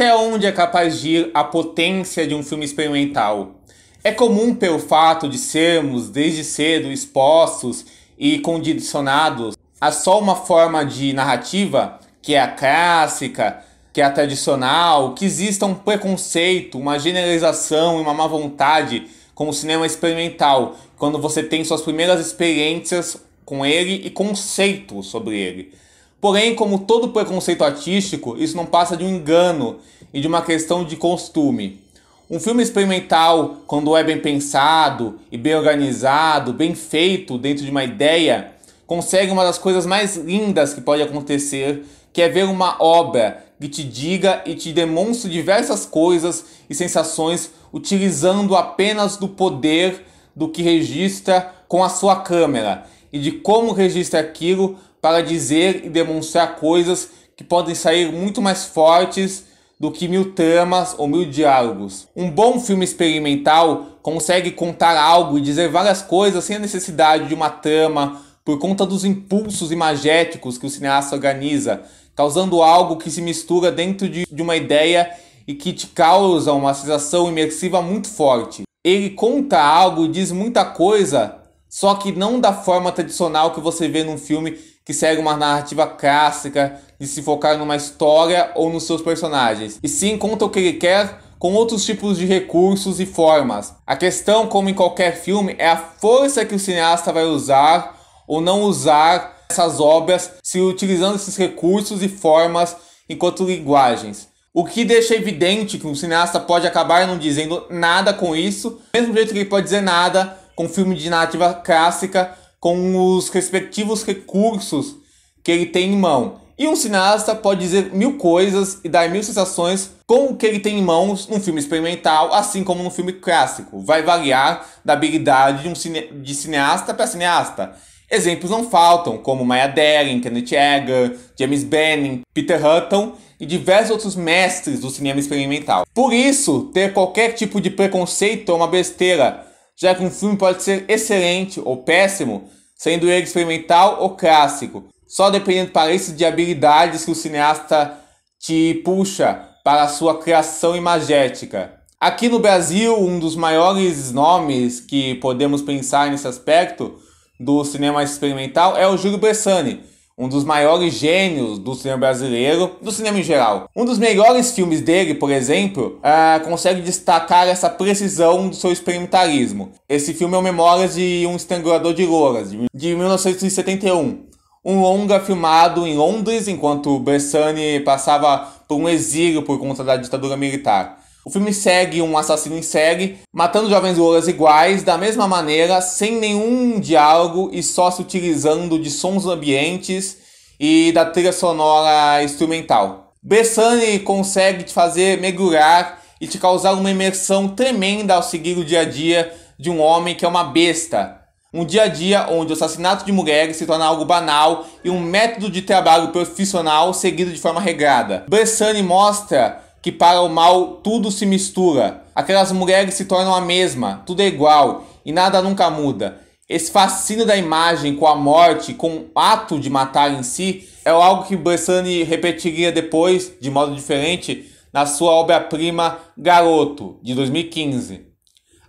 Até onde é capaz de ir a potência de um filme experimental? É comum pelo fato de sermos, desde cedo, expostos e condicionados a só uma forma de narrativa, que é a clássica, que é a tradicional, que exista um preconceito, uma generalização e uma má vontade com o cinema experimental, quando você tem suas primeiras experiências com ele e conceitos sobre ele. Porém, como todo preconceito artístico, isso não passa de um engano e de uma questão de costume. Um filme experimental, quando é bem pensado e bem organizado, bem feito dentro de uma ideia, consegue uma das coisas mais lindas que pode acontecer, que é ver uma obra que te diga e te demonstre diversas coisas e sensações utilizando apenas do poder do que registra com a sua câmera e de como registra aquilo para dizer e demonstrar coisas que podem sair muito mais fortes do que mil tramas ou mil diálogos. Um bom filme experimental consegue contar algo e dizer várias coisas sem a necessidade de uma trama por conta dos impulsos imagéticos que o cineasta organiza, causando algo que se mistura dentro de, de uma ideia e que te causa uma sensação imersiva muito forte. Ele conta algo e diz muita coisa, só que não da forma tradicional que você vê num filme que segue uma narrativa clássica de se focar numa história ou nos seus personagens, e sim conta o que ele quer com outros tipos de recursos e formas. A questão, como em qualquer filme, é a força que o cineasta vai usar ou não usar essas obras, se utilizando esses recursos e formas enquanto linguagens. O que deixa evidente que um cineasta pode acabar não dizendo nada com isso, mesmo jeito que ele pode dizer nada com um filme de narrativa clássica com os respectivos recursos que ele tem em mão. E um cineasta pode dizer mil coisas e dar mil sensações com o que ele tem em mãos num filme experimental, assim como num filme clássico. Vai variar da habilidade de, um cine... de cineasta para cineasta. Exemplos não faltam, como Maya Deren, Kenneth Egger, James Benning, Peter Hutton e diversos outros mestres do cinema experimental. Por isso, ter qualquer tipo de preconceito é uma besteira, já que um filme pode ser excelente ou péssimo sendo ele experimental ou clássico, só dependendo para isso de habilidades que o cineasta te puxa para a sua criação imagética. Aqui no Brasil, um dos maiores nomes que podemos pensar nesse aspecto do cinema experimental é o Júlio Bressani, um dos maiores gênios do cinema brasileiro, do cinema em geral. Um dos melhores filmes dele, por exemplo, uh, consegue destacar essa precisão do seu experimentarismo. Esse filme é o Memórias de um Estrangulador de Louras, de 1971. Um longa filmado em Londres enquanto Bersani passava por um exílio por conta da ditadura militar. O filme segue um assassino em série, matando jovens loiras iguais, da mesma maneira, sem nenhum diálogo e só se utilizando de sons ambientes e da trilha sonora instrumental. Bressane consegue te fazer mergulhar e te causar uma imersão tremenda ao seguir o dia a dia de um homem que é uma besta. Um dia a dia onde o assassinato de mulheres se torna algo banal e um método de trabalho profissional seguido de forma regrada. Bressani mostra que para o mal tudo se mistura. Aquelas mulheres se tornam a mesma, tudo é igual e nada nunca muda. Esse fascínio da imagem com a morte, com o ato de matar em si, é algo que Bressani repetiria depois, de modo diferente, na sua obra-prima Garoto, de 2015.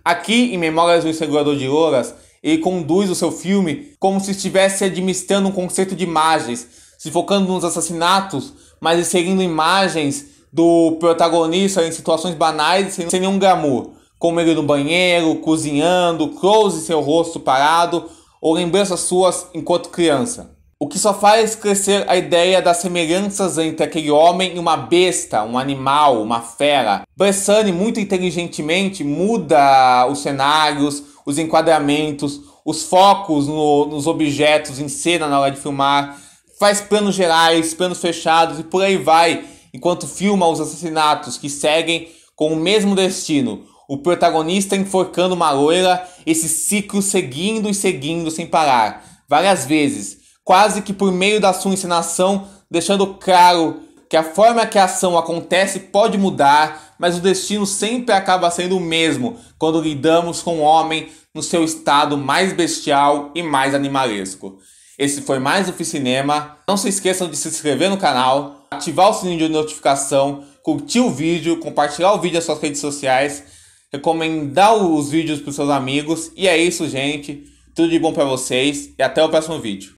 Aqui, em Memórias do Insegurador de Ouras, ele conduz o seu filme como se estivesse administrando um conceito de imagens, se focando nos assassinatos, mas inserindo imagens do protagonista em situações banais sem, sem nenhum glamour, como ele no banheiro, cozinhando, close seu rosto parado ou lembranças suas enquanto criança. O que só faz crescer a ideia das semelhanças entre aquele homem e uma besta, um animal, uma fera. Bressani, muito inteligentemente, muda os cenários, os enquadramentos, os focos no, nos objetos em cena na hora de filmar, faz planos gerais, planos fechados e por aí vai enquanto filma os assassinatos que seguem com o mesmo destino, o protagonista enforcando uma loira, esse ciclo seguindo e seguindo sem parar, várias vezes, quase que por meio da sua encenação, deixando claro que a forma que a ação acontece pode mudar, mas o destino sempre acaba sendo o mesmo quando lidamos com o homem no seu estado mais bestial e mais animalesco. Esse foi mais o Cinema. Não se esqueçam de se inscrever no canal, ativar o sininho de notificação, curtir o vídeo, compartilhar o vídeo nas suas redes sociais, recomendar os vídeos para seus amigos. E é isso, gente. Tudo de bom para vocês e até o próximo vídeo.